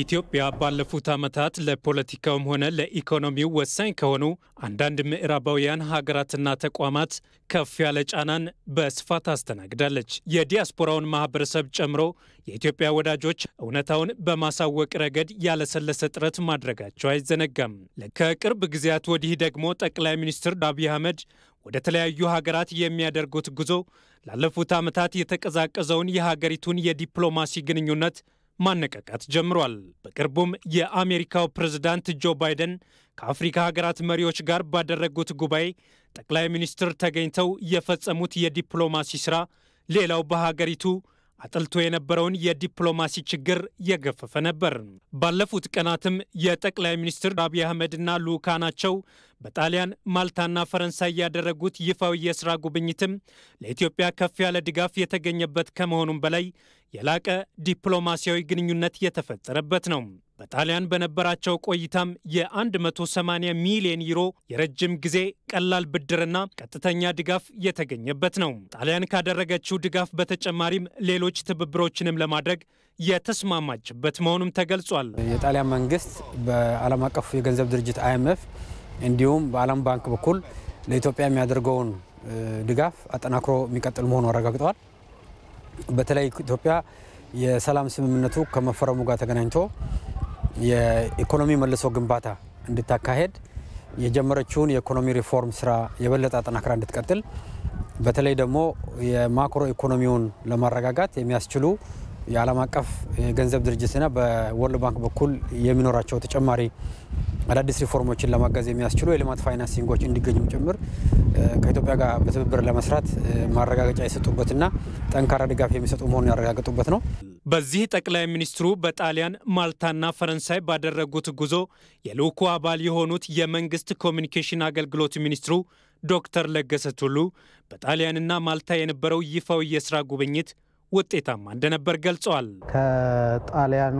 ኢትዮጵያ ባለፉት ዓመታት ለፖለቲካውም ሆነ ለኢኮኖሚው ወሳኝ ከሆኑ አንዳንድ ምዕራባውያን ሀገራትና ተቋማት ከፍ ያለ ጫናን በስፋት አስተናግዳለች። የዲያስፖራውን ማህበረሰብ ጨምሮ የኢትዮጵያ ወዳጆች እውነታውን በማሳወቅ ረገድ ያለሰለሰ ጥረት ማድረጋቸው አይዘነጋም። ከቅርብ ጊዜያት ወዲህ ደግሞ ጠቅላይ ሚኒስትር አብይ አህመድ ወደ ተለያዩ ሀገራት የሚያደርጉት ጉዞ ላለፉት ዓመታት የተቀዛቀዘውን የሀገሪቱን የዲፕሎማሲ ግንኙነት ማነቃቃት ጀምሯል። በቅርቡም የአሜሪካው ፕሬዝዳንት ጆ ባይደን ከአፍሪካ ሀገራት መሪዎች ጋር ባደረጉት ጉባኤ ጠቅላይ ሚኒስትር ተገኝተው የፈጸሙት የዲፕሎማሲ ስራ ሌላው በሀገሪቱ አጥልቶ የነበረውን የዲፕሎማሲ ችግር የገፈፈ ነበር። ባለፉት ቀናትም የጠቅላይ ሚኒስትር አብይ አህመድና ልዑካናቸው በጣሊያን ማልታና ፈረንሳይ ያደረጉት ይፋዊ የስራ ጉብኝትም ለኢትዮጵያ ከፍ ያለ ድጋፍ የተገኘበት ከመሆኑም በላይ የላቀ ዲፕሎማሲያዊ ግንኙነት የተፈጠረበት ነው። በጣሊያን በነበራቸው ቆይታም የ180 ሚሊዮን ዩሮ የረጅም ጊዜ ቀላል ብድርና ቀጥተኛ ድጋፍ የተገኘበት ነው። ጣሊያን ካደረገችው ድጋፍ በተጨማሪም ሌሎች ትብብሮችንም ለማድረግ የተስማማችበት መሆኑም ተገልጿል። የጣሊያን መንግስት በዓለም አቀፉ የገንዘብ ድርጅት አይኤምኤፍ እንዲሁም በዓለም ባንክ በኩል ለኢትዮጵያ የሚያደርገውን ድጋፍ አጠናክሮ የሚቀጥል መሆኑ አረጋግጠዋል። በተለይ ኢትዮጵያ የሰላም ስምምነቱ ከመፈረሙ ጋር ተገናኝቶ የኢኮኖሚ መልሶ ግንባታ እንድታካሄድ የጀመረችውን የኢኮኖሚ ሪፎርም ስራ የበለጠ አጠናክራ እንድትቀጥል በተለይ ደግሞ የማክሮ ኢኮኖሚውን ለማረጋጋት የሚያስችሉ የዓለም አቀፍ የገንዘብ ድርጅትና በወርልድ ባንክ በኩል የሚኖራቸው ተጨማሪ አዳዲስ ሪፎርሞችን ለማገዝ የሚያስችሉ የልማት ፋይናንሲንጎች እንዲገኙም ጭምር ከኢትዮጵያ ጋር በትብብር ለመስራት ማረጋገጫ የሰጡበትና ጠንካራ ድጋፍ የሚሰጡ መሆኑን ያረጋገጡበት ነው። በዚህ ጠቅላይ ሚኒስትሩ በጣሊያን ማልታና ፈረንሳይ ባደረጉት ጉዞ የልዑኩ አባል የሆኑት የመንግስት ኮሚኒኬሽን አገልግሎት ሚኒስትሩ ዶክተር ለገሰ ቱሉ በጣሊያንና ማልታ የነበረው ይፋዊ የስራ ጉብኝት ውጤታማ እንደነበር ገልጸዋል። ከጣሊያኑ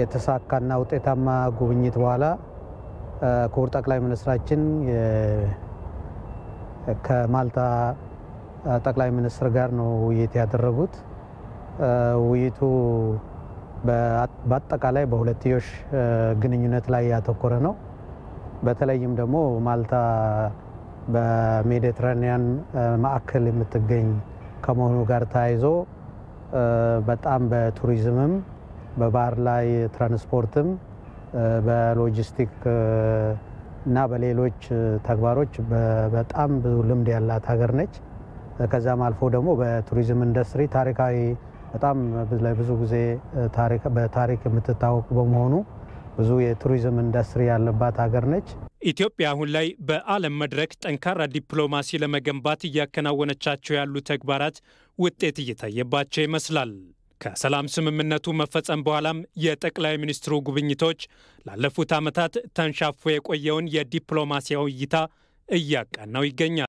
የተሳካና ውጤታማ ጉብኝት በኋላ ክቡር ጠቅላይ ሚኒስትራችን ከማልታ ጠቅላይ ሚኒስትር ጋር ነው ውይይት ያደረጉት። ውይይቱ በአጠቃላይ በሁለትዮሽ ግንኙነት ላይ ያተኮረ ነው። በተለይም ደግሞ ማልታ በሜዲትራኒያን ማዕከል የምትገኝ ከመሆኑ ጋር ተያይዞ በጣም በቱሪዝምም በባህር ላይ ትራንስፖርትም በሎጂስቲክ እና በሌሎች ተግባሮች በጣም ብዙ ልምድ ያላት ሀገር ነች። ከዛም አልፎ ደግሞ በቱሪዝም ኢንዱስትሪ ታሪካዊ በጣም ለብዙ ጊዜ በታሪክ የምትታወቅ በመሆኑ ብዙ የቱሪዝም ኢንዱስትሪ ያለባት ሀገር ነች። ኢትዮጵያ አሁን ላይ በዓለም መድረክ ጠንካራ ዲፕሎማሲ ለመገንባት እያከናወነቻቸው ያሉ ተግባራት ውጤት እየታየባቸው ይመስላል። ከሰላም ስምምነቱ መፈጸም በኋላም የጠቅላይ ሚኒስትሩ ጉብኝቶች ላለፉት ዓመታት ተንሻፎ የቆየውን የዲፕሎማሲያዊ እይታ እያቀናው ይገኛል።